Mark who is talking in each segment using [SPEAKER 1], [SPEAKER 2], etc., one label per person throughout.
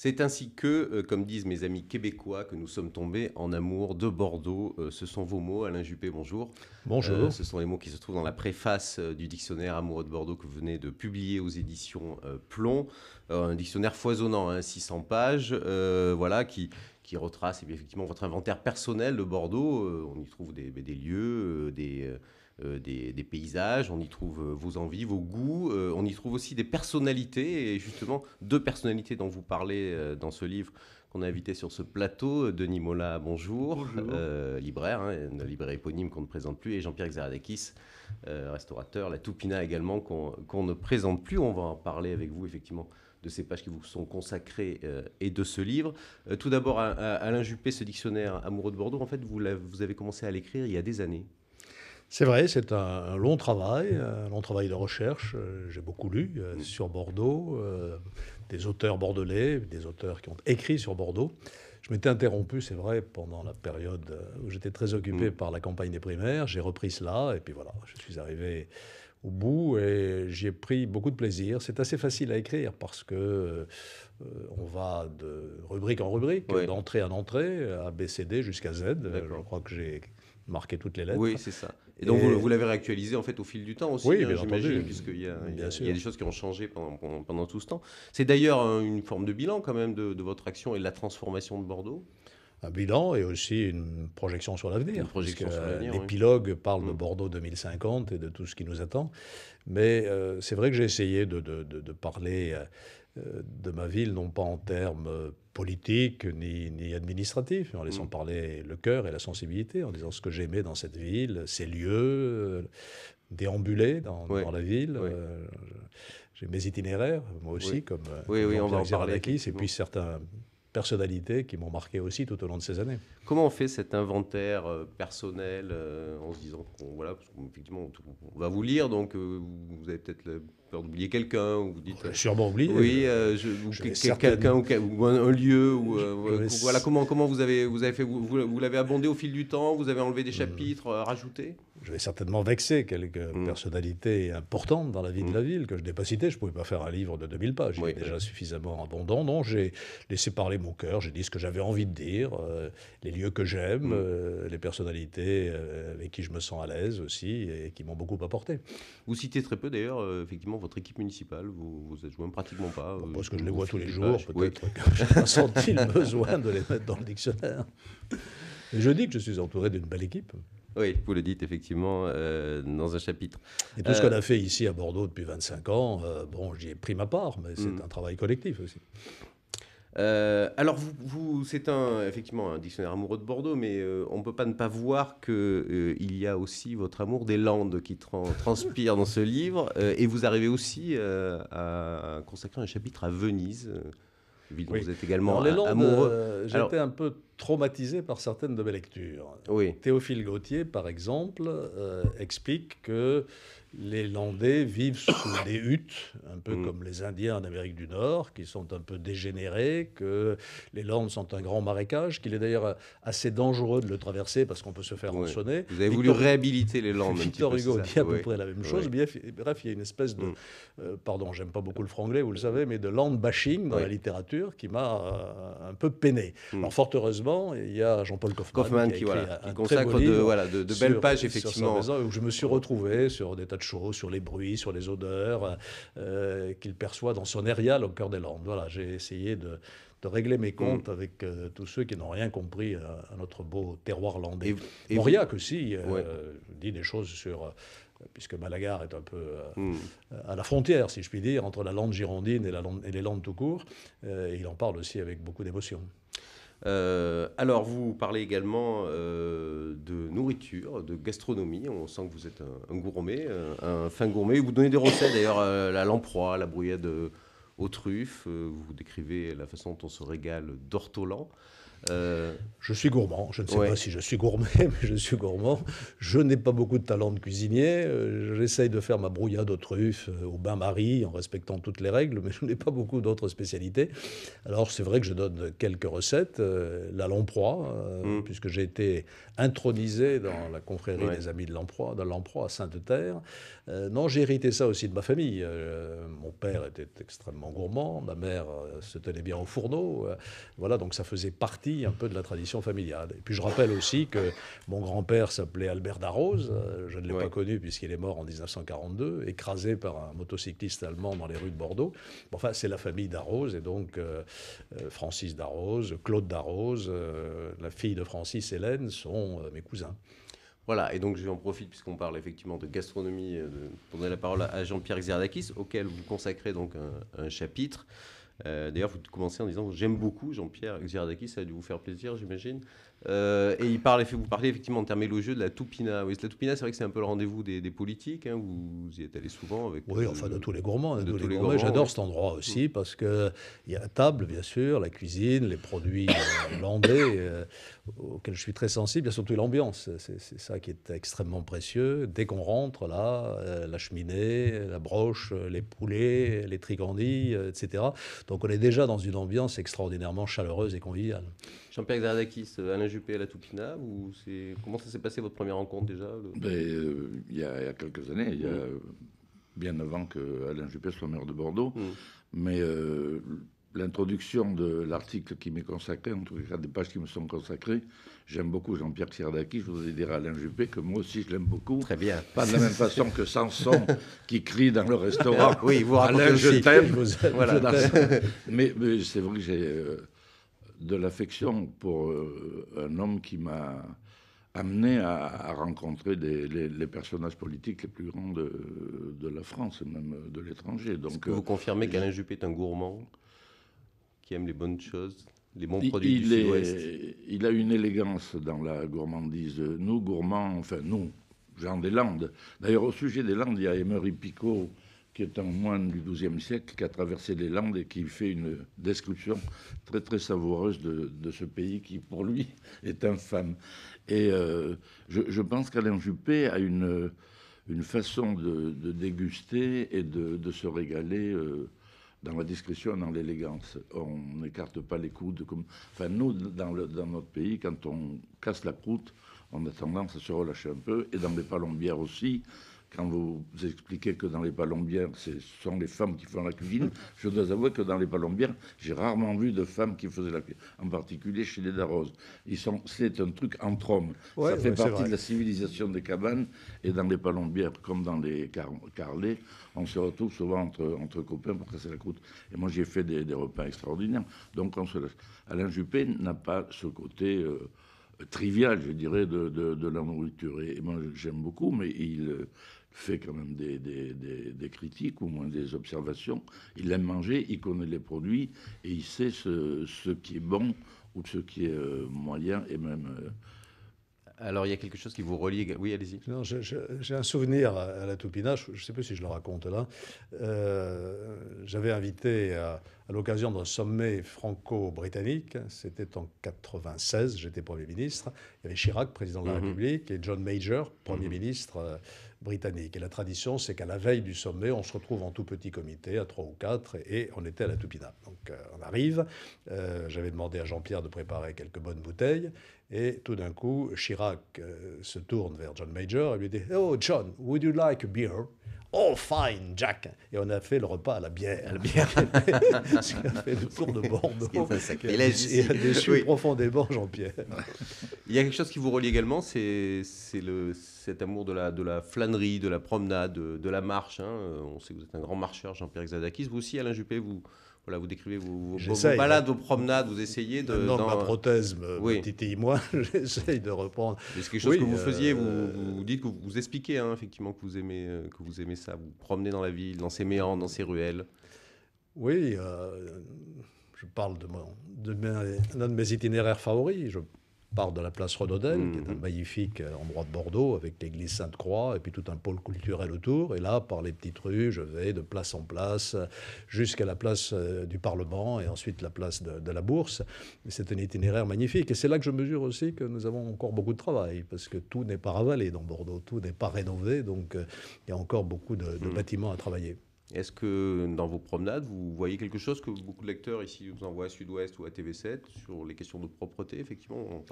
[SPEAKER 1] C'est ainsi que, euh, comme disent mes amis québécois, que nous sommes tombés en amour de Bordeaux. Euh, ce sont vos mots, Alain Juppé, bonjour. Bonjour. Euh, ce sont les mots qui se trouvent dans la préface du dictionnaire Amoureux de Bordeaux que vous venez de publier aux éditions Plon. Plomb. un dictionnaire foisonnant, hein, 600 pages, voilà, qui, qui retrace eh effectivement votre inventaire personnel de Bordeaux. on y trouve des lieux, des euh, des, paysages, on y trouve euh, vos envies, vos goûts, euh, on y trouve aussi des personnalités, et justement deux personnalités dont vous parlez dans ce livre qu'on a invité sur ce plateau, Denis Mola, bonjour, libraire, un hein, libraire éponyme qu'on ne présente plus, et Jean-Pierre Xeradakis, restaurateur, la Toupina également qu'on ne présente plus, on va en parler avec vous effectivement de ces pages qui vous sont consacrées et de ce livre. tout d'abord, Alain Juppé, ce dictionnaire amoureux de Bordeaux, en fait, vous avez commencé à l'écrire il y a des années.
[SPEAKER 2] C'est vrai, c'est un, long travail, un long travail de recherche. Euh, j'ai beaucoup lu euh, mm. sur Bordeaux, euh, des auteurs bordelais, des auteurs qui ont écrit sur Bordeaux. Je m'étais interrompu, c'est vrai, pendant la période où j'étais très occupé mm. par la campagne des primaires. J'ai repris cela et puis voilà, je suis arrivé au bout et j'y ai pris beaucoup de plaisir. C'est assez facile à écrire parce que on va de rubrique en rubrique, d'entrée en entrée, à B, jusqu'à Z. Je crois que j'ai marqué toutes les lettres. Oui, c'est ça. Et donc, vous, l'avez réactualisé en fait au fil du temps aussi, hein, j'imagine,
[SPEAKER 1] puisqu'il y, a des choses qui ont changé pendant, tout ce temps. C'est d'ailleurs une forme de bilan quand même de, votre action et de la transformation de Bordeaux
[SPEAKER 2] un bilan et aussi une projection sur l'avenir. Euh, l'épilogue parle de mm. Bordeaux 2050 et de tout ce qui nous attend. Mais euh, c'est vrai que j'ai essayé de, parler euh, de ma ville, non pas en termes politique ni, administratif, en laissant mm. parler le cœur et la sensibilité, en disant ce que j'aimais dans cette ville, ces lieux, euh, déambuler dans, dans la ville. Euh, j'ai mes itinéraires, moi aussi, comme euh, oui, oui, on va en parler. et puis certaines personnalités qui m'ont marqué aussi tout au long de ces années.
[SPEAKER 1] Comment on fait cet inventaire personnel en se disant qu'on voilà, on, va vous lire, donc vous avez peut-être le oublier quelqu'un, ou vous dites. sûrement oublié. Oui, euh, je, quelqu'un, ou,
[SPEAKER 2] un, lieu, ou, euh, voilà
[SPEAKER 1] comment comment vous avez vous avez fait vous, vous l'avez abondé au fil du temps, vous avez enlevé des hmm. chapitres, euh, rajouté.
[SPEAKER 2] Je vais certainement vexer quelques hmm. personnalités importantes dans la vie de hmm. la ville que je n'ai pas citées. Je ne pouvais pas faire un livre de 2000 pages. J'étais déjà suffisamment abondant. Non, j'ai laissé parler mon cœur. J'ai dit ce que j'avais envie de dire, les lieux que j'aime, les personnalités avec qui je me sens à l'aise aussi et qui m'ont beaucoup apporté. Vous citez très peu d'ailleurs, effectivement votre équipe municipale, vous, vous joué pratiquement pas moi euh, Parce que je les vois tous les jours, peut-être. Je n'ai pas senti le besoin de les mettre dans le dictionnaire. Et je dis que je suis entouré d'une belle équipe.
[SPEAKER 1] Oui, vous le dites effectivement euh, dans un chapitre. Et tout ce qu'on euh, a fait
[SPEAKER 2] ici à Bordeaux depuis 25 ans, bon, j'y ai pris ma part, mais c'est hmm. un travail collectif aussi.
[SPEAKER 1] Euh, alors, vous, c'est un, effectivement un dictionnaire amoureux de Bordeaux, mais euh, on ne peut pas ne pas voir qu'il euh, il y a aussi votre amour des Landes qui transpire dans ce livre. et vous arrivez aussi à consacrer un chapitre à Venise, ville dont vous êtes également amoureux. J'étais
[SPEAKER 2] un peu traumatisé par certaines de mes lectures. Théophile Gautier, par exemple, euh, explique que les Landais vivent sous des huttes, un peu mm. comme les Indiens en Amérique du Nord, qui sont un peu dégénérés, que les Landes sont un grand marécage, qu'il est d'ailleurs assez dangereux de le traverser parce qu'on peut se faire oui. Vous avez voulu réhabiliter les Landes. Victor Hugo dit à peu près la même chose. Bref, il y a une espèce de, mm. euh, pardon, j'aime pas beaucoup le franglais, vous le savez, mais de land bashing dans la littérature qui m'a euh, un peu peiné. Mm. Alors fort heureusement, il y a Jean-Paul Kaufmann, qui, voilà, qui consacre de, voilà, belles pages, effectivement. où je me suis retrouvé sur des tas de choses, sur les bruits, sur les odeurs euh, qu'il perçoit dans son aérial au cœur des Landes. Voilà, j'ai essayé de, régler mes comptes mm. avec euh, tous ceux qui n'ont rien compris à, euh, notre beau terroir landais. Et, Mauriac aussi dit des choses sur puisque Malagar est un peu mm. à la frontière, si je puis dire, entre la lande girondine et, la et les landes tout court. il en parle aussi avec beaucoup d'émotion.
[SPEAKER 1] Euh, alors, vous parlez également euh, de nourriture, de gastronomie. On sent que vous êtes un, gourmet, euh,
[SPEAKER 2] un, fin gourmet. Vous donnez
[SPEAKER 1] des recettes, d'ailleurs, la lamproie, la brouillade aux truffes. vous décrivez la façon
[SPEAKER 2] dont on se régale d'ortolan. Euh, je suis gourmand. Je ne sais pas si je suis gourmet, mais je suis gourmand. Je n'ai pas beaucoup de talent de cuisinier. Euh, j'essaye de faire ma brouillade aux truffes, euh, au bain-marie, en respectant toutes les règles, mais je n'ai pas beaucoup d'autres spécialités. Alors, c'est vrai que je donne quelques recettes. la lamproie, mm. puisque j'ai été intronisé dans la confrérie des Amis de Lamproie, de Lamproie, à Sainte-Terre. non, j'ai hérité ça aussi de ma famille. mon père était extrêmement gourmand. Ma mère se tenait bien au fourneau. voilà, donc ça faisait partie un peu de la tradition familiale. Et puis je rappelle aussi que mon grand-père s'appelait Albert Darroze. Euh, je ne l'ai pas connu puisqu'il est mort en 1942, écrasé par un motocycliste allemand dans les rues de Bordeaux. enfin, c'est la famille Darroze et donc euh, euh, Francis Darroze, Claude Darroze, la fille de Francis Hélène sont mes cousins. Voilà, et donc j'en profite puisqu'on parle effectivement de gastronomie, de, pour donner la parole à
[SPEAKER 1] Jean-Pierre Xerdakis, auquel vous consacrez donc un chapitre. Euh, d'ailleurs, vous commencez en disant J'aime beaucoup Jean-Pierre Xeradakis, ça a dû vous faire plaisir, j'imagine. Euh, et il parle, vous parlez effectivement en termes élogieux de la Toupina. la Toupina, c'est vrai que c'est un peu le rendez-vous des, politiques. Hein. vous y êtes allé souvent
[SPEAKER 2] avec. Oui, euh, enfin de tous les gourmands. J'adore cet endroit aussi mm. parce parce qu'il y a la table, bien sûr, la cuisine, les produits euh, landais auxquels je suis très sensible. Il surtout l'ambiance. C'est ça qui est extrêmement précieux. Dès qu'on rentre, là, la cheminée, la broche, les poulets, les trigandis, etc. Donc on est déjà dans une ambiance extraordinairement chaleureuse et conviviale.
[SPEAKER 1] Jean-Pierre Sardakis, euh, Alain Juppé à la Toupina ou c'est... Comment ça s'est passé votre première rencontre déjà ben, euh,
[SPEAKER 3] Il y, a quelques années, il y a mmh. bien avant que Alain Juppé soit maire de Bordeaux. Mmh. Mais euh, l'introduction de l'article qui m'est consacré, en tout cas des pages qui me sont consacrées, j'aime beaucoup Jean-Pierre Sardakis. Je voudrais dire à Alain Juppé que moi aussi je l'aime beaucoup. Très bien. Pas de la même façon que Samson qui crie dans le restaurant. Ah oui, vous Alain, je t'aime. Voilà. Mais, c'est vrai que j'ai de l'affection pour euh, un homme qui m'a amené à, rencontrer les, personnages politiques les plus grands de, la France et même de l'étranger. Donc, vous euh, confirmez qu'Alain Juppé est un gourmand qui aime les bonnes choses, les bons produits du Sud-Ouest Il a une élégance dans la gourmandise. Nous, gourmands, enfin nous, gens des Landes. D'ailleurs, au sujet des Landes, il y a Emery Picot qui est un moine du XIIe siècle, qui a traversé les Landes et qui fait une description très très savoureuse de, ce pays qui, pour lui, est infâme. Et euh, je, pense qu'Alain Juppé a une, une façon de, déguster et de, se régaler. Euh, dans la discrétion, dans l'élégance. On n'écarte pas les coudes. Comme... Enfin, nous, dans, dans notre pays, quand on casse la croûte, on a tendance à se relâcher un peu. Et dans les palombières aussi, quand vous expliquez que dans les palombières, ce sont les femmes qui font la cuisine, je dois avouer que dans les palombières, j'ai rarement vu de femmes qui faisaient la cuisine, en particulier chez les Darose. Ils sont, c'est un truc entre hommes. Ça fait partie de la civilisation des cabanes, et dans les palombières, comme dans les car on se retrouve souvent entre, entre copains pour casser la croûte. Et moi, j'ai fait des, repas extraordinaires, donc Alain Juppé n'a pas ce côté... Euh, trivial, je dirais, de, de la nourriture. Et moi, j'aime beaucoup, mais il, euh, fait quand même des, critiques, ou moins des observations. Il aime manger, il connaît les produits, et il sait ce, qui est bon ou ce qui est euh, moyen, et même... Euh, Alors, il y a quelque chose qui vous relie. Oui, allez-y.
[SPEAKER 2] j'ai un souvenir à la Toupina, je ne sais plus si je le raconte là. Euh, j'avais invité à, l'occasion d'un sommet franco-britannique, c'était en 96, j'étais Premier ministre. Il y avait Chirac, président de la mm-hmm. République, et John Major, Premier mm-hmm. ministre britannique. Et la tradition, c'est qu'à la veille du sommet, on se retrouve en tout petit comité, à trois ou quatre, et on était à la Toupina. Donc euh, on arrive, euh, j'avais demandé à Jean-Pierre de préparer quelques bonnes bouteilles, et tout d'un coup, Chirac euh, se tourne vers John Major et lui dit Oh, John, would you like a beer Oh, fine, Jack. Et on a fait le repas à la bière. À la a fait le tour de Bordeaux. Et a déçu profondément Jean-Pierre. Il y a quelque chose qui vous relie également,
[SPEAKER 1] c'est le cet amour de la, flânerie, de la promenade, de, la marche. Hein. Euh, on sait que vous êtes un grand marcheur, Jean-Pierre Xadakis. Vous aussi, Alain Juppé, vous, voilà, vous décrivez vos, vos, balades, vos promenades, vous essayez de. Non, ma prothèse,
[SPEAKER 2] oui. et moi, j'essaye de reprendre. C'est quelque chose que vous euh, faisiez, vous,
[SPEAKER 1] vous, dites que vous, expliquez hein, effectivement que vous, aimez, euh, que vous aimez ça, vous promenez dans la
[SPEAKER 2] ville, dans ces méandres, dans ses ruelles. Oui, je parle de, l'un de mes itinéraires favoris. Je part de la place Renaudel, qui est un mhm. magnifique euh, endroit de Bordeaux, avec l'église Sainte-Croix, et puis tout un pôle culturel autour. Et là, par les petites rues, je vais de place en place, jusqu'à la place euh, du Parlement, et ensuite la place de, la Bourse. C'est un itinéraire magnifique. Et c'est là que je mesure aussi que nous avons encore beaucoup de travail, parce que tout n'est pas ravalé dans Bordeaux, tout n'est pas rénové, donc euh, il y a encore beaucoup de, mhm. bâtiments à travailler.
[SPEAKER 1] Est-ce que dans vos promenades, vous voyez quelque chose que beaucoup de lecteurs ici vous envoient à Sud-Ouest ou à TV7 sur les questions de propreté Effectivement,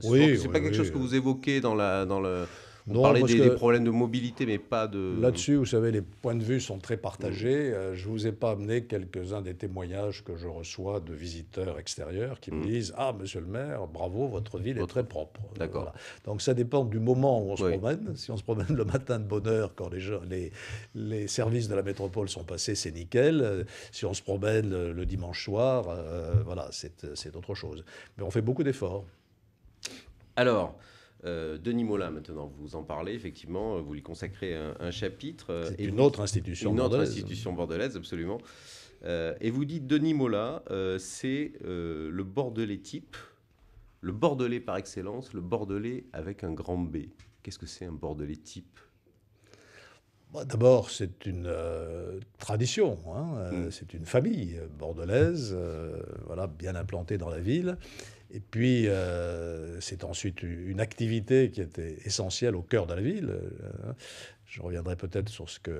[SPEAKER 1] c'est pas quelque chose que euh. vous évoquez
[SPEAKER 2] dans la dans le on non, parlait des, problèmes de mobilité, mais pas de... Là-dessus, vous savez, les points de vue sont très partagés. Je euh, ne je vous ai pas amené quelques-uns des témoignages que je reçois de visiteurs extérieurs qui me mm. disent « Ah, monsieur le maire, bravo, votre ville est très propre. Euh, » D'accord. Donc ça dépend du moment où on se promène. Si on se promène le matin de bonne heure, quand les, les, services de la métropole sont passés, c'est nickel. Euh, si on se promène le, dimanche soir, voilà, c'est autre chose. Mais on fait beaucoup d'efforts.
[SPEAKER 1] Alors, euh, Denis Mola, maintenant, vous en parlez, effectivement, euh, vous lui consacrez un, chapitre. Euh, et une autre institution une bordelaise. Une autre institution bordelaise, absolument. et vous dites Denis Mola, c'est le bordelais type, le bordelais par excellence, le bordelais avec un grand B. Qu'est-ce que c'est un bordelais type
[SPEAKER 2] bah, D'abord, c'est une tradition, hein, hmm. c'est une famille bordelaise, voilà, bien implantée dans la ville, et puis, euh, c'est ensuite une activité qui était essentielle au cœur de la ville. Euh, hein. Je reviendrai peut-être sur ce que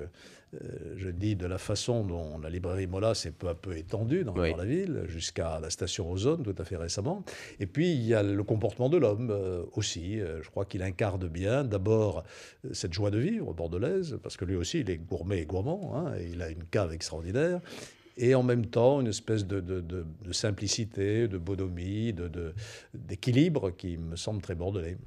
[SPEAKER 2] euh, je dis de la façon dont la librairie Mola s'est peu à peu étendue dans, la ville, jusqu'à la station Ozone tout à fait récemment. Et puis, il y a le comportement de l'homme aussi. Je crois qu'il incarne bien, d'abord, cette joie de vivre bordelaise, parce que lui aussi, il est gourmet et gourmand. Hein, il a une cave extraordinaire et en même temps une espèce de, de, de, de simplicité, de bonhomie, d'équilibre qui me semble très bordelais.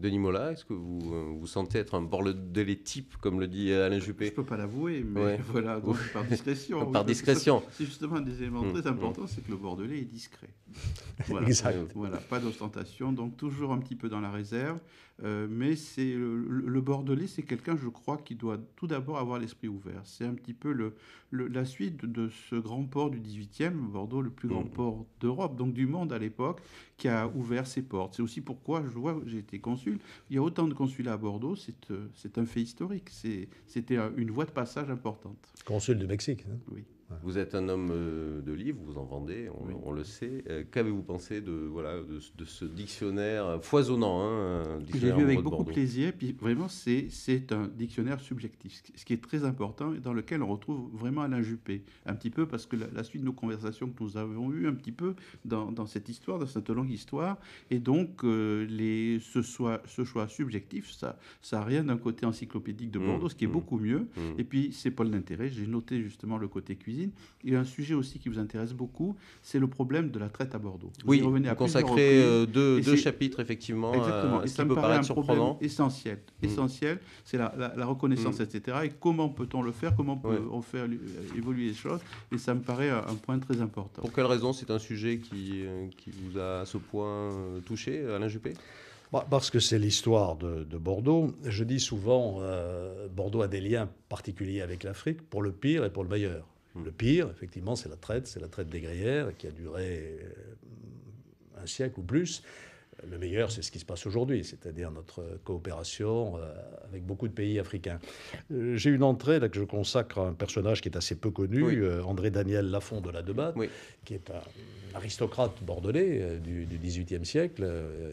[SPEAKER 2] Denis
[SPEAKER 1] Mola, est-ce que vous euh, vous sentez être un bordelais type, comme le dit Alain Juppé Je ne peux pas l'avouer, mais voilà, donc, par discrétion. par discrétion. C'est justement un des éléments très mm, mm. importants, c'est
[SPEAKER 4] que le bordelais est discret. exact. Voilà, pas d'ostentation, donc toujours un petit peu dans la réserve, euh, mais c'est le, Bordelais, c'est quelqu'un, je crois, qui doit tout d'abord avoir l'esprit ouvert. C'est un petit peu le, la suite de ce grand port du 18e, Bordeaux, le plus grand mm. port d'Europe, donc du monde à l'époque, qui a ouvert ses portes. C'est aussi pourquoi, je vois, j'ai été consul. Il y a autant de consulats à Bordeaux, c'est, euh, c'est un fait historique. C'est, c'était une voie de passage importante.
[SPEAKER 2] Consul du Mexique. Hein oui.
[SPEAKER 4] Vous êtes un homme euh, de livres, vous en vendez, on, le
[SPEAKER 1] sait. Euh, qu'avez-vous pensé de, voilà, de, ce dictionnaire euh, foisonnant hein, J'ai lu avec beaucoup de plaisir,
[SPEAKER 4] puis vraiment c'est un dictionnaire subjectif, ce qui est très important et dans lequel on retrouve vraiment Alain Juppé, un petit peu parce que la, suite de nos conversations que nous avons eues, un petit peu dans, dans cette histoire, dans cette longue histoire, et donc les, ce, soit, ce choix subjectif, ça n'a rien d'un côté encyclopédique de mmh, Bordeaux, ce qui est mmh, beaucoup mieux, mmh. et puis c'est pas l'intérêt, j'ai noté justement le côté cuisine et Il y a un sujet aussi qui vous intéresse beaucoup, c'est le problème de la traite à Bordeaux. Vous oui, vous à euh, deux, chapitres, effectivement, euh, Exactement. ça me paraît un Problème essentiel. Mm. Essentiel, c'est la, reconnaissance, mm. etc. Et comment peut-on le faire Comment peut-on faire euh, évoluer les choses Et ça me paraît un point très important. Pour quelle raison c'est un sujet
[SPEAKER 2] qui, vous
[SPEAKER 1] a à ce point touché, Alain Juppé
[SPEAKER 4] bah, parce que c'est l'histoire
[SPEAKER 2] de, Bordeaux. Je dis souvent, Bordeaux a des liens particuliers avec l'Afrique, pour le pire et pour le meilleur. Le pire, effectivement, c'est la traite, c'est la traite des gruyères qui a duré euh, un siècle ou plus. Le meilleur, c'est ce qui se passe aujourd'hui, c'est-à-dire notre coopération euh, avec beaucoup de pays africains. Euh, j'ai une entrée là, que je consacre à un personnage qui est assez peu connu, André-Daniel Lafont de la Debatte, qui est un aristocrate bordelais du, XVIIIe siècle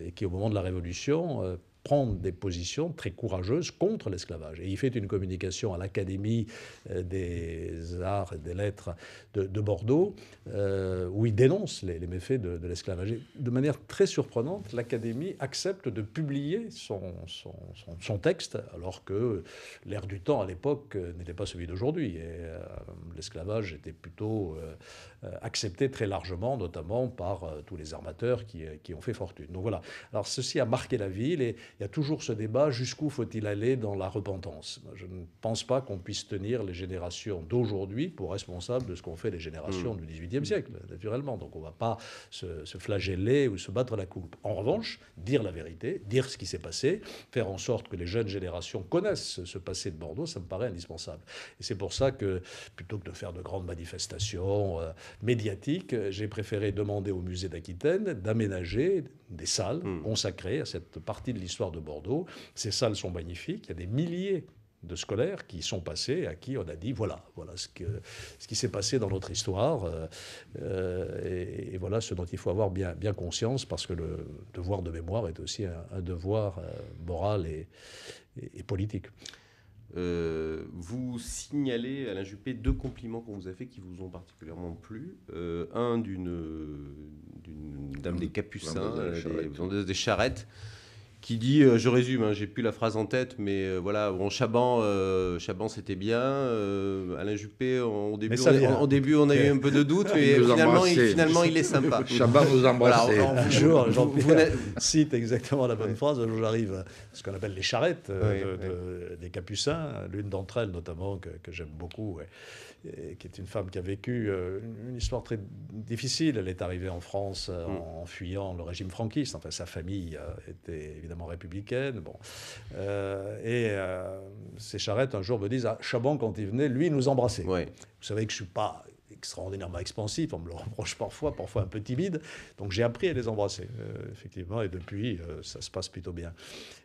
[SPEAKER 2] et qui, au moment de la Révolution, prendre des positions très courageuses contre l'esclavage. Et il fait une communication à l'Académie euh, des arts et des lettres de, Bordeaux euh, où il dénonce les, méfaits de, de l'esclavage. De manière très surprenante, l'Académie accepte de publier son, son, texte alors que l'ère du temps à l'époque euh, n'était pas celui d'aujourd'hui. Et l'esclavage était plutôt accepté très largement, notamment par tous les armateurs qui, qui ont fait fortune. Donc voilà. Alors ceci a marqué la ville et il y a toujours ce débat jusqu'où faut-il aller dans la repentance. Je ne pense pas qu'on puisse tenir les générations d'aujourd'hui pour responsables de ce qu'ont fait les générations hmm. du XVIIIe siècle, naturellement. Donc on ne va pas se, flageller ou se battre la coupe. En revanche, dire la vérité, dire ce qui s'est passé, faire en sorte que les jeunes générations connaissent ce passé de Bordeaux, ça me paraît indispensable. Et c'est pour ça que, plutôt que de faire de grandes manifestations euh, médiatiques, j'ai préféré demander au musée d'Aquitaine d'aménager des salles hmm. consacrées à cette partie de l'histoire de Bordeaux. Ces salles sont magnifiques. Il y a des milliers de scolaires qui sont passés, à qui on a dit voilà, voilà ce, que, ce qui s'est passé dans notre histoire, euh, euh, et, voilà ce dont il faut avoir bien, bien conscience, parce que le devoir de mémoire est aussi un, devoir euh, moral et, politique. vous
[SPEAKER 1] signalez, Alain Juppé, deux compliments qu'on vous a fait qui vous ont particulièrement plu. un d'une dame des Capucins, des, charrettes qui dit, euh, je résume, hein, j'ai plus la phrase en tête, mais euh, voilà, bon, Chaban, euh, Chaban c'était bien, Alain
[SPEAKER 2] Juppé, au début, on, en, début, on a eu un peu de doute, mais finalement, il, est sympa. Chaban vous embrassez. Bonjour, Jean-Pierre cite exactement la bonne un phrase, j'arrive à ce qu'on appelle les charrettes des Capucins, l'une d'entre elles notamment que, j'aime beaucoup qui est une femme qui a vécu euh, une histoire très difficile. Elle est arrivée en France euh, mm. en fuyant le régime franquiste. Enfin, sa famille euh, était évidemment républicaine. Bon. et ces charrettes, un jour, me disent à ah, chabon quand il venait, lui, il nous embrassait. Vous savez que je ne suis pas extraordinairement expansif, on me le reproche parfois, parfois un peu timide. Donc j'ai appris à les embrasser, euh, effectivement, et depuis, euh, ça se passe plutôt bien.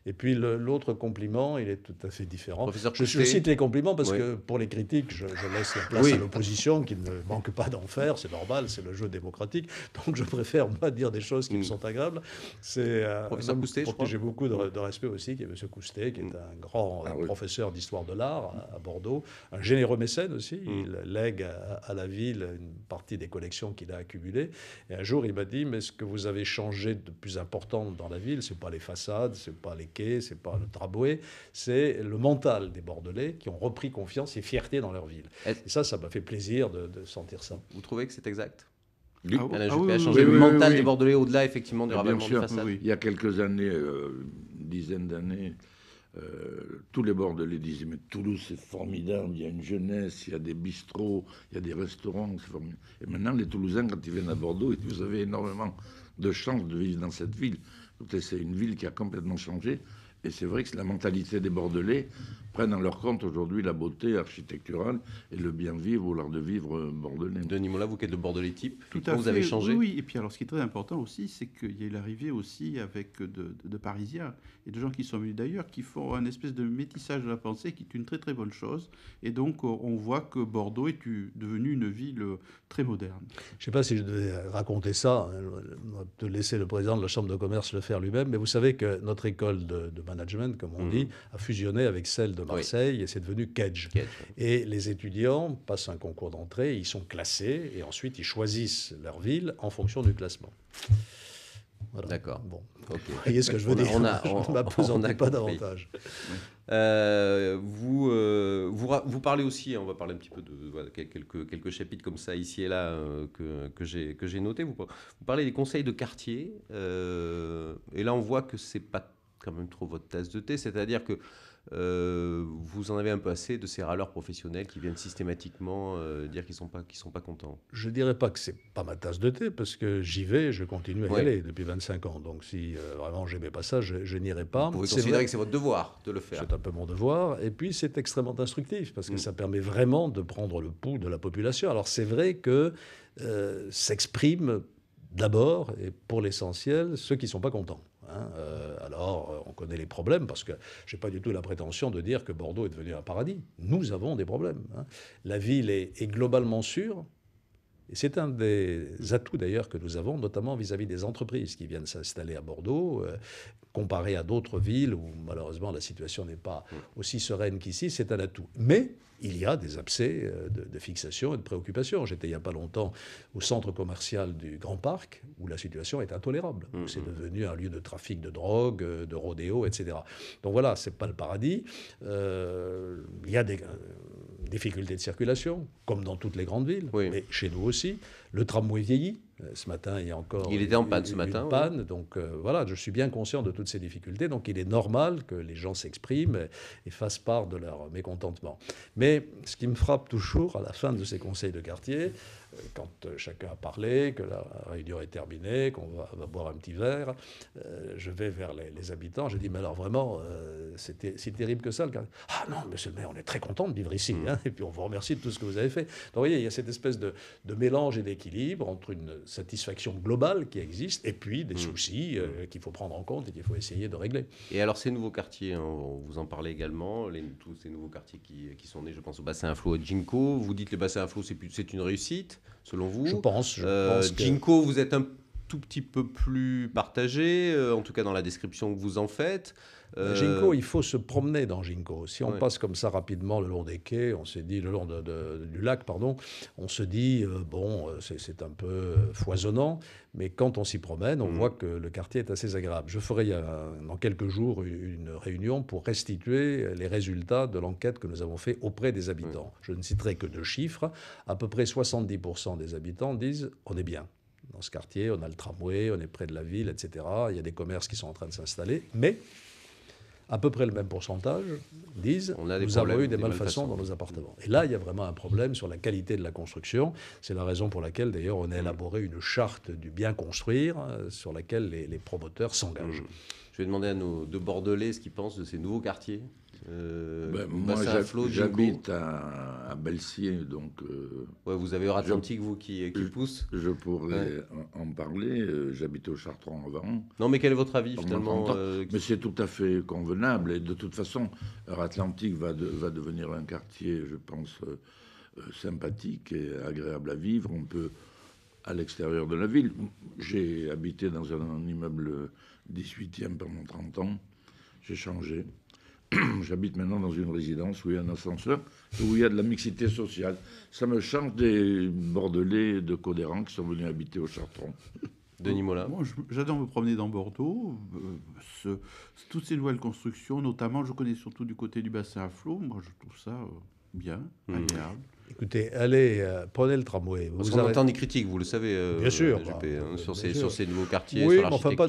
[SPEAKER 2] Et puis l'autre compliment, il est tout à fait différent. je, cite les compliments parce que pour les critiques, je, laisse la place à l'opposition qui ne manque pas d'en faire, c'est normal, c'est le jeu démocratique. Donc je préfère, pas dire des choses qui me mm. sont agréables. C'est euh, Professeur j'ai beaucoup de, respect aussi, qui est M. Coustet, qui est mm. un grand ah professeur d'histoire de l'art à, Bordeaux, un généreux mécène aussi, mm. il lègue à, à la vie une partie des collections qu'il a accumulées. Et un jour, il m'a dit, mais ce que vous avez changé de plus important dans la ville, c'est pas les façades, c'est pas les quais, c'est pas le traboué, c'est le mental des Bordelais qui ont repris confiance et fierté dans leur ville. Et ça, ça m'a fait plaisir de, sentir ça. Vous trouvez que c'est exact ah Luc, ah, a oui, changé
[SPEAKER 3] le mental des Bordelais au-delà effectivement du ah, ravalement de façade. Il y a quelques années, dizaines euh, dizaine d'années, euh, tous les Bordelais de Mais Toulouse, c'est formidable. Il y a une jeunesse, il y a des bistrots, il y a des restaurants. Et maintenant, les Toulousains, quand ils viennent à Bordeaux, vous avez énormément de chances de vivre dans cette ville. C'est une ville qui a complètement changé. Et c'est vrai que la mentalité des Bordelais, prennent en leur compte aujourd'hui la beauté architecturale et le bien vivre ou l'art de vivre bordelais. Denis Mola, vous qui êtes de bordelais type, tout à vous avez changé. Oui,
[SPEAKER 4] et puis alors ce qui est très important aussi, c'est qu'il y a eu l'arrivée aussi avec euh, de, de, Parisiens et de gens qui sont venus d'ailleurs, qui font un espèce de métissage de la pensée qui est une très très bonne chose. Et donc euh, on voit que Bordeaux est devenu une ville euh, très moderne.
[SPEAKER 2] Je ne sais pas si je devais raconter ça, hein, de laisser le président de la Chambre de commerce le faire lui-même, mais vous savez que notre école de, management, comme on mmh. dit, a fusionné avec celle de Marseille et c'est devenu Kedge. Et les étudiants passent un concours d'entrée, ils sont classés et ensuite ils choisissent leur ville en fonction du classement. D'accord. Bon. Vous voyez ce que je veux dire. on, pas davantage.
[SPEAKER 1] Euh, vous, euh, vous, parlez aussi, hein, on va parler un petit peu de quelques, quelques chapitres comme ça, ici et là, que euh, que, que j'ai noté. Vous, vous, parlez des conseils de quartier. et là, on voit que c'est pas quand même trop votre tasse de thé. C'est-à-dire que euh, vous en avez un peu assez de ces râleurs professionnels qui viennent systématiquement euh, dire qu'ils ne sont, pas, sont pas contents
[SPEAKER 2] Je ne dirais pas que c'est pas ma tasse de thé, parce que j'y vais, je continue à y aller depuis 25 ans. Donc si vraiment euh, vraiment j'aimais pas ça, je, n'irais n'irai pas. Vous pouvez considérer que c'est votre devoir de le faire. C'est un peu mon devoir. Et puis c'est extrêmement instructif, parce que mm. ça permet vraiment de prendre le pouls de la population. Alors c'est vrai que s'expriment d'abord, et pour l'essentiel, ceux qui ne sont pas contents. Hein, euh, alors, euh, on connaît les problèmes parce que je n'ai pas du tout la prétention de dire que Bordeaux est devenu un paradis. Nous avons des problèmes. Hein. La ville est, globalement sûre. Et c'est un des atouts d'ailleurs que nous avons, notamment vis-à-vis des entreprises qui viennent s'installer à Bordeaux, euh, comparé à d'autres villes où malheureusement la situation n'est pas mm. aussi sereine qu'ici, c'est un atout. Mais il y a des abcès euh, de, fixation et de préoccupation. J'étais il n'y a pas longtemps au centre commercial du Grand Parc, où la situation est intolérable. Mm-hmm. C'est devenu un lieu de trafic de drogue, euh, de rodéo, etc. Donc voilà, ce n'est pas le paradis. Euh, il y a des difficultés de circulation, comme dans toutes les grandes villes, mais chez nous aussi. Le tramway vieillit. Euh, ce matin, il y a encore. Il était en panne ce matin. panne. Donc euh, voilà, je suis bien conscient de toutes ces difficultés. Donc il est normal que les gens s'expriment et fassent part de leur mécontentement. Mais ce qui me frappe toujours à la fin de ces conseils de quartier, euh, quand euh, chacun a parlé, que la réunion est terminée, qu'on va, boire un petit verre, euh, je vais vers les, habitants, je dis, mais alors vraiment, c'était si terrible que ça Ah non, monsieur le maire, on est très content de vivre ici, mm. hein. et puis on vous remercie de tout ce que vous avez fait. Donc vous voyez, il y a cette espèce de, mélange et d'équilibre entre une satisfaction globale qui existe, et puis des mm. soucis mm. qu'il faut prendre en compte et qu'il faut essayer de régler. Et alors ces nouveaux
[SPEAKER 1] quartiers, hein, on vous en parlait également, tous ces nouveaux quartiers qui, sont nés, je pense, au bassin à flot à Jinko, vous dites le bassin à flot, c'est une réussite selon vous. Je pense. Je euh, pense que... vous êtes un
[SPEAKER 2] tout petit peu plus
[SPEAKER 1] partagé, euh, en tout cas dans la description que vous en faites. Euh...
[SPEAKER 2] il faut se promener dans Ginko. Si on passe comme ça rapidement le long des quais, on s'est dit, le long de, du lac, pardon, on se dit, euh, bon, euh, c'est un peu foisonnant, mais quand on s'y promène, on mm. voit que le quartier est assez agréable. Je ferai dans quelques jours une réunion pour restituer les résultats de l'enquête que nous avons fait auprès des habitants. Mm. Je ne citerai que deux chiffres. À peu près 70% des habitants disent, on est bien dans ce quartier, on a le tramway, on est près de la ville, etc. Il y a des commerces qui sont en train de s'installer, mais à peu près le même pourcentage disent on a nous avons eu des, malfaçons, dans nos appartements. Et là, il y a vraiment un problème sur la qualité de la construction. C'est la raison pour laquelle, d'ailleurs, on a élaboré une charte du bien construire euh, sur laquelle les, les promoteurs s'engagent. Je vais demander à nos deux Bordelais ce qu'ils
[SPEAKER 1] pensent de ces nouveaux quartiers euh, ben, moi, j'habite à,
[SPEAKER 3] à Belsier, donc. Euh, vous avez Atlantique, vous qui, euh, pousse. Je pourrais en, parler. j'habitais j'habite au Chartrand avant Non, mais quel est
[SPEAKER 1] votre avis finalement
[SPEAKER 3] Mais c'est tout à fait convenable. Et de toute façon, Atlantique va, va devenir un quartier, je pense, sympathique et agréable à vivre. On peut à l'extérieur de la ville. J'ai habité dans un immeuble 18e pendant 30 ans. J'ai changé. J'habite maintenant dans une résidence où il y a un ascenseur, où il y a de la mixité sociale. Ça me change des Bordelais de Codéran qui sont venus habiter au Chartron. Denis Mola. Moi,
[SPEAKER 4] j'adore me promener dans Bordeaux. Euh, toutes ces nouvelles constructions, notamment, je connais surtout du côté du bassin à flot. Moi, je trouve ça euh, bien, hmm. agréable. Écoutez, allez, euh, prenez le tramway. Vous Parce qu'on entend des critiques,
[SPEAKER 1] vous le savez, bien sûr, hein, sur, ces, sur, ces, nouveaux quartiers. Oui, mais enfin, pas,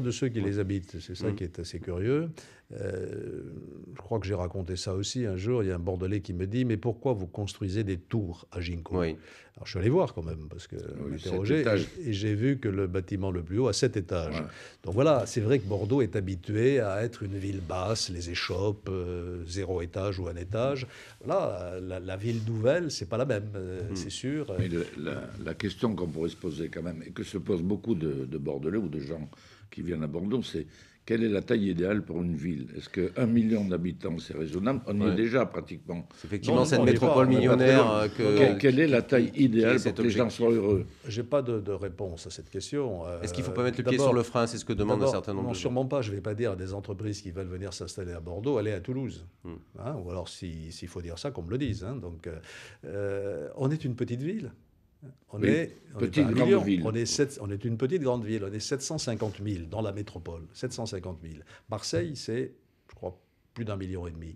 [SPEAKER 2] de, ceux qui les habitent, c'est ça hmm. qui est assez curieux. Euh, je crois que j'ai raconté ça aussi un jour. Il y a un Bordelais qui me dit Mais pourquoi vous construisez des tours à Ginkgo Alors je suis allé voir quand même, parce que et, j'ai vu que le bâtiment le plus haut a 7 étages. Donc voilà, c'est vrai que Bordeaux est habitué à être une ville basse, les échoppes, 0 euh, zéro étage ou un étage. Là, la, ville nouvelle,
[SPEAKER 3] c'est pas la même, euh, hmm. c'est sûr. la, question qu'on pourrait se poser quand même, et que se posent beaucoup de Bordelais ou de gens qui vient à Bordeaux, c'est quelle est la taille idéale pour une ville Est-ce que 1 million d'habitants, c'est raisonnable On y est déjà pratiquement. effectivement c'est cette métropole millionnaire euh, Quelle est la taille idéale pour que les gens soient heureux
[SPEAKER 2] J'ai pas de, réponse à cette question. Euh, Est-ce qu'il ne faut pas mettre le pied sur le frein C'est ce que demandent un certain nombre de gens. Sûrement pas. Je ne vais pas dire à des entreprises qui veulent venir s'installer à Bordeaux, aller à Toulouse. Hmm. Hein, ou alors, s'il faut dire ça, qu'on me le dise. Hein. Donc, euh, on est une petite ville. On est, on est, une petite grande ville. On est 750 000 dans la métropole. 750 000. Marseille, c'est, je crois, plus d'un million et demi.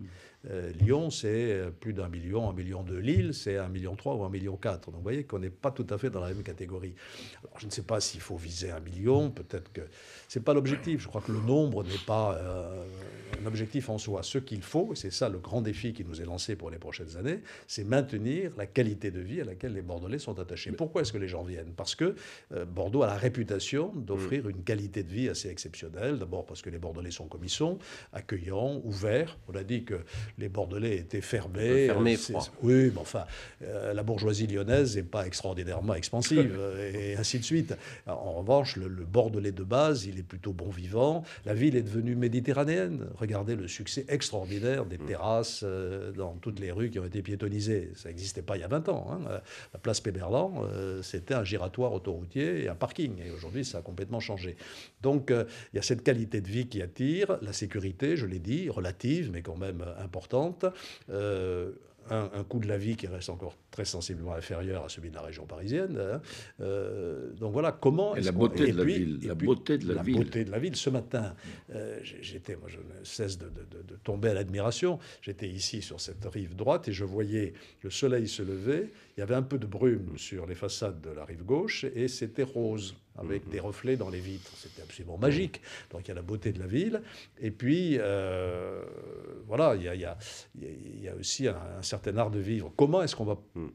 [SPEAKER 2] Euh, Lyon, c'est euh, plus d'un million, un million de Lille, c'est un million trois ou un million quatre. Donc vous voyez qu'on n'est pas tout à fait dans la même catégorie. Alors je ne sais pas s'il faut viser un million, peut-être que c'est pas l'objectif. Je crois que le nombre n'est pas euh, un objectif en soi. Ce qu'il faut, et c'est ça le grand défi qui nous est lancé pour les prochaines années, c'est maintenir la qualité de vie à laquelle les Bordelais sont attachés. Pourquoi est-ce que les gens viennent Parce que Bordeaux a la réputation d'offrir mm. une qualité de vie assez exceptionnelle. D'abord parce que les Bordelais sont comme ils sont, accueillants, ouverts. On a dit que les Bordelais étaient fermés. Euh, fermés, euh, Oui, mais enfin, euh, la bourgeoisie lyonnaise n'est pas extraordinairement expansive, et ainsi de suite. En revanche, le, Bordelais de base, il est plutôt bon vivant. La ville est devenue méditerranéenne. Regardez le succès extraordinaire des mm. terrasses dans toutes les rues qui ont été piétonnisées. Ça n'existait pas il y a 20 ans. Hein. La place Péberlan, c'était un giratoire autoroutier et un parking. Et aujourd'hui, ça a complètement changé. Donc, il y a cette qualité de vie qui attire, la sécurité, je l'ai dit, relative, mais quand même importante importante. Euh, un, coût de la vie qui reste encore très sensiblement inférieur à celui de la région parisienne. Hein. Euh, donc voilà, comment... Et la beauté de la ville. La beauté de la ville. beauté de la ville. Ce matin, euh, j'étais, moi je ne cesse de, de tomber à l'admiration. J'étais ici sur cette rive droite et je voyais le soleil se lever. Il y avait un peu de brume sur les façades de la rive gauche et c'était rose avec mhm. des reflets dans les vitres. C'était absolument magique. Mhm. Donc il y a la beauté de la ville. Et puis, euh, voilà, il y a, aussi un, certain art de vivre. Comment est-ce qu'on va mhm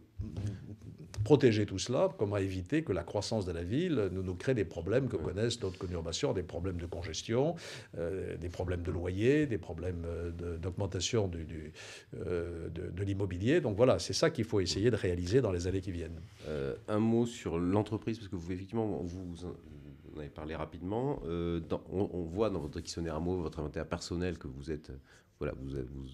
[SPEAKER 2] protéger tout cela, comment éviter que la croissance de la ville nous, nous crée des problèmes que connaissent d'autres conurbations, des problèmes de congestion, euh, des problèmes de loyer, des problèmes euh, d'augmentation euh, de, de, l'immobilier. Donc voilà, c'est ça qu'il faut essayer de réaliser dans les années qui viennent. un mot sur l'entreprise, parce que vous, effectivement, vous
[SPEAKER 1] on avez parlé rapidement. Euh, on, voit dans votre dictionnaire à mots, votre inventaire personnel, que vous êtes, euh, voilà, euh, vous,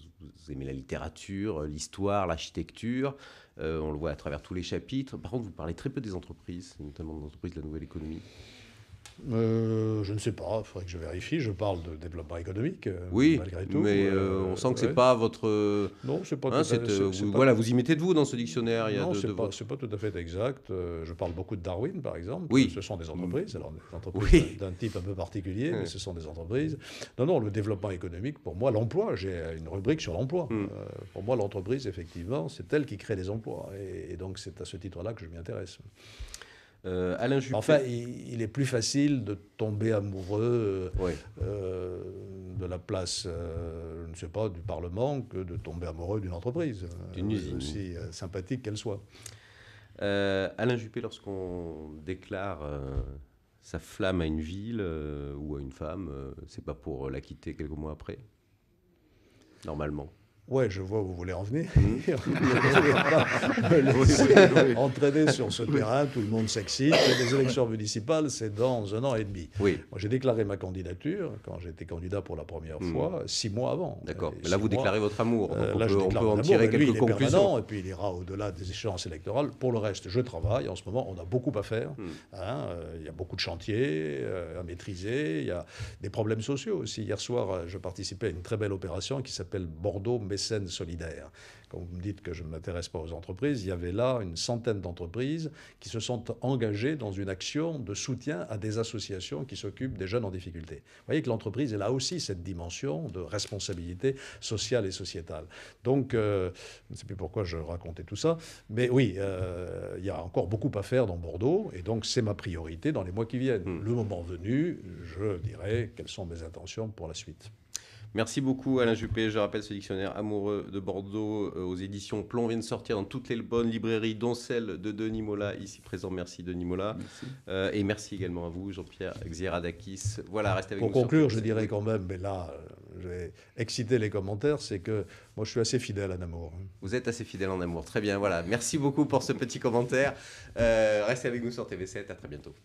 [SPEAKER 1] aimez la littérature, l'histoire, l'architecture. on le voit à travers tous les chapitres. Par contre, vous parlez très peu des entreprises, notamment des entreprises de la nouvelle économie.
[SPEAKER 2] Euh, je ne sais pas, il faudrait que je vérifie. Je parle de développement économique, euh, oui, malgré tout. mais euh, on sent que c'est pas votre. Non, c'est pas. voilà, vous y mettez
[SPEAKER 1] de vous dans ce dictionnaire. Non, ce n'est pas,
[SPEAKER 2] tout à fait exact. Je parle beaucoup de Darwin, par exemple. Oui. Ce sont des entreprises, alors des entreprises d'un type un peu particulier, mais ce sont des entreprises. Non, non, le développement économique, pour moi, l'emploi. J'ai une rubrique sur l'emploi. Hmm. pour moi, l'entreprise, effectivement, c'est elle qui crée des emplois, et, et donc c'est à ce titre-là que je m'y intéresse. Euh, Alain Juppé. Enfin, il, est plus facile de tomber amoureux euh, euh, de la place, je ne sais pas, du Parlement que de tomber amoureux d'une entreprise, d'une usine. aussi sympathique qu'elle soit. Alain Juppé, lorsqu'on déclare
[SPEAKER 1] sa flamme à une ville ou à une femme, c'est pas pour la quitter quelques mois après, normalement.
[SPEAKER 2] Ouais, je vois vous voulez en venir. Mmh. sur ce terrain, tout le monde s'excite. Les élections municipales, c'est dans un an et demi. Oui. Moi, j'ai déclaré ma candidature quand j'étais candidat pour la première mmh. fois, six mois avant. D'accord. là, vous déclarez votre amour. Euh, on là, peut, on peut en tirer quelques lui, Et puis, il ira au-delà des échéances électorales. Pour le reste, je travaille. En ce moment, on a beaucoup à faire. Mmh. Hein. Euh, il y a beaucoup de chantiers euh, à maîtriser. Il y a des problèmes sociaux aussi. Hier soir, je participais à une très belle opération qui s'appelle Bordeaux scènes solidaire. Quand vous me dites que je ne m'intéresse pas aux entreprises, il y avait là une centaine d'entreprises qui se sont engagées dans une action de soutien à des associations qui s'occupent des jeunes en difficulté. Vous voyez que l'entreprise, elle a aussi cette dimension de responsabilité sociale et sociétale. Donc, euh, je ne sais plus pourquoi je racontais tout ça, mais oui, euh, il y a encore beaucoup à faire dans Bordeaux, et donc c'est ma priorité dans les mois qui viennent. Hmm. Le moment venu, je dirai quelles sont mes intentions pour la suite. Merci
[SPEAKER 1] beaucoup Alain Juppé. Je rappelle ce dictionnaire amoureux de Bordeaux euh, aux éditions Plon vient de sortir dans toutes les bonnes librairies, dont celle de Denis Mola, ici présent. Merci Denis Mola. Euh, et merci également à vous, Jean-Pierre Xieradakis. Voilà, restez avec Pour nous. Pour conclure, je dirais
[SPEAKER 2] quand même, mais là, euh, je vais exciter les commentaires, c'est que moi je suis assez fidèle en amour. Hein.
[SPEAKER 1] Vous êtes assez fidèle en amour, très bien, voilà. Merci beaucoup pour ce petit commentaire. restez avec nous sur TV7, à très bientôt.